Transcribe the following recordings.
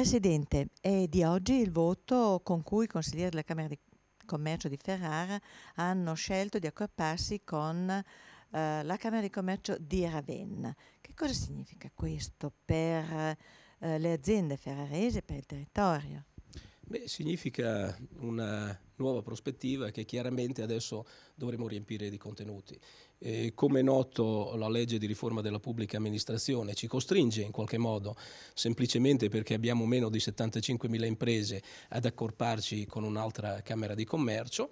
Presidente, è di oggi il voto con cui i consiglieri della Camera di Commercio di Ferrara hanno scelto di accorparsi con eh, la Camera di Commercio di Ravenna. Che cosa significa questo per eh, le aziende ferrarese, e per il territorio? Beh, significa una nuova prospettiva che chiaramente adesso dovremo riempire di contenuti. E come è noto la legge di riforma della pubblica amministrazione ci costringe in qualche modo, semplicemente perché abbiamo meno di 75.000 imprese, ad accorparci con un'altra Camera di Commercio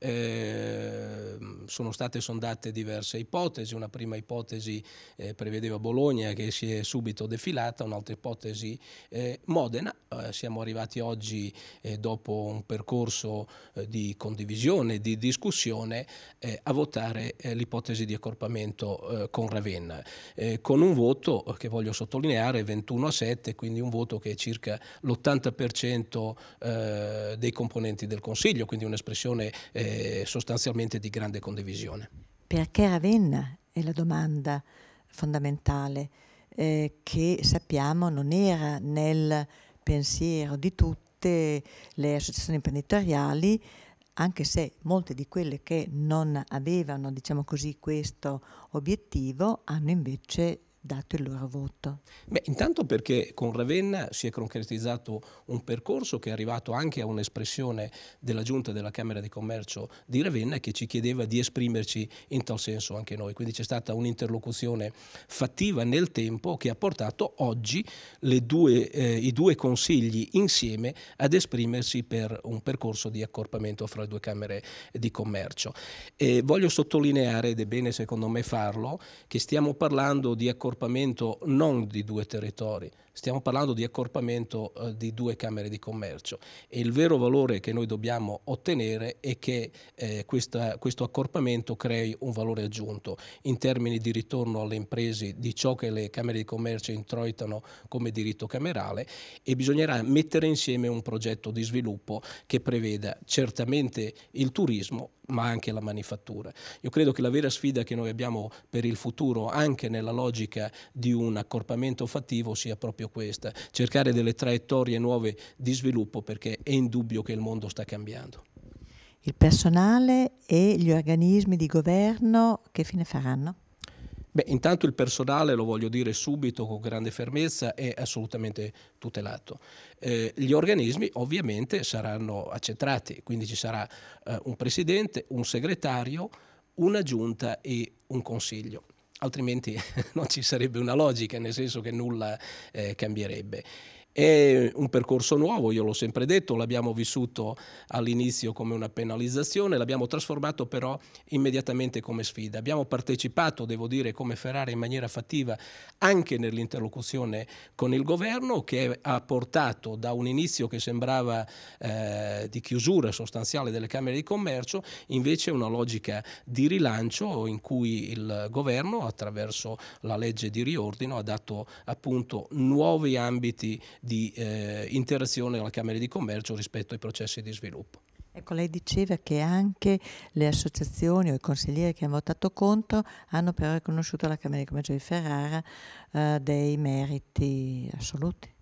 eh, sono state sondate diverse ipotesi, una prima ipotesi eh, prevedeva Bologna che si è subito defilata, un'altra ipotesi eh, Modena, eh, siamo arrivati oggi eh, dopo un percorso eh, di condivisione, di discussione, a votare l'ipotesi di accorpamento con Ravenna, con un voto che voglio sottolineare 21 a 7, quindi un voto che è circa l'80% dei componenti del Consiglio, quindi un'espressione eh, sostanzialmente di grande condivisione. Perché Ravenna è la domanda fondamentale eh, che sappiamo non era nel pensiero di tutte le associazioni imprenditoriali, anche se molte di quelle che non avevano diciamo così, questo obiettivo hanno invece dato il loro voto? Beh, intanto perché con Ravenna si è concretizzato un percorso che è arrivato anche a un'espressione della Giunta della Camera di Commercio di Ravenna che ci chiedeva di esprimerci in tal senso anche noi. Quindi c'è stata un'interlocuzione fattiva nel tempo che ha portato oggi due, eh, i due consigli insieme ad esprimersi per un percorso di accorpamento fra le due Camere di Commercio. E voglio sottolineare, ed è bene secondo me farlo, che stiamo parlando di accorpamento accorpamento non di due territori, Stiamo parlando di accorpamento eh, di due Camere di Commercio e il vero valore che noi dobbiamo ottenere è che eh, questa, questo accorpamento crei un valore aggiunto in termini di ritorno alle imprese di ciò che le Camere di Commercio introitano come diritto camerale e bisognerà mettere insieme un progetto di sviluppo che preveda certamente il turismo ma anche la manifattura. Io credo che la vera sfida che noi abbiamo per il futuro anche nella logica di un accorpamento fattivo sia proprio proprio questa, cercare delle traiettorie nuove di sviluppo perché è indubbio che il mondo sta cambiando. Il personale e gli organismi di governo che fine faranno? Beh, intanto il personale, lo voglio dire subito con grande fermezza, è assolutamente tutelato. Eh, gli organismi ovviamente saranno accentrati, quindi ci sarà eh, un presidente, un segretario, una giunta e un consiglio altrimenti non ci sarebbe una logica, nel senso che nulla eh, cambierebbe. È un percorso nuovo, io l'ho sempre detto, l'abbiamo vissuto all'inizio come una penalizzazione, l'abbiamo trasformato però immediatamente come sfida. Abbiamo partecipato, devo dire, come Ferrari in maniera fattiva anche nell'interlocuzione con il governo che ha portato da un inizio che sembrava eh, di chiusura sostanziale delle Camere di Commercio invece una logica di rilancio in cui il governo attraverso la legge di riordino ha dato appunto nuovi ambiti di eh, interazione con la Camera di Commercio rispetto ai processi di sviluppo. Ecco, lei diceva che anche le associazioni o i consiglieri che hanno votato contro hanno però riconosciuto alla Camera di Commercio di Ferrara eh, dei meriti assoluti.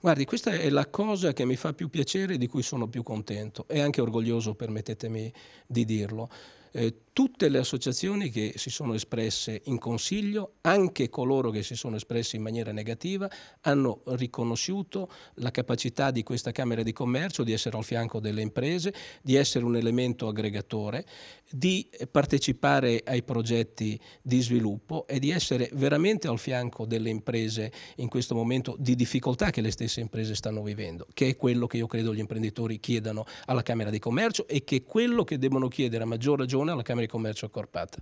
Guardi, questa è la cosa che mi fa più piacere e di cui sono più contento e anche orgoglioso, permettetemi di dirlo. Eh, tutte le associazioni che si sono espresse in consiglio, anche coloro che si sono espressi in maniera negativa, hanno riconosciuto la capacità di questa Camera di Commercio di essere al fianco delle imprese, di essere un elemento aggregatore, di partecipare ai progetti di sviluppo e di essere veramente al fianco delle imprese in questo momento di difficoltà che le stesse imprese stanno vivendo, che è quello che io credo gli imprenditori chiedano alla Camera di Commercio e che è quello che devono chiedere a maggior ragione alla Camera di Commercio accorpata.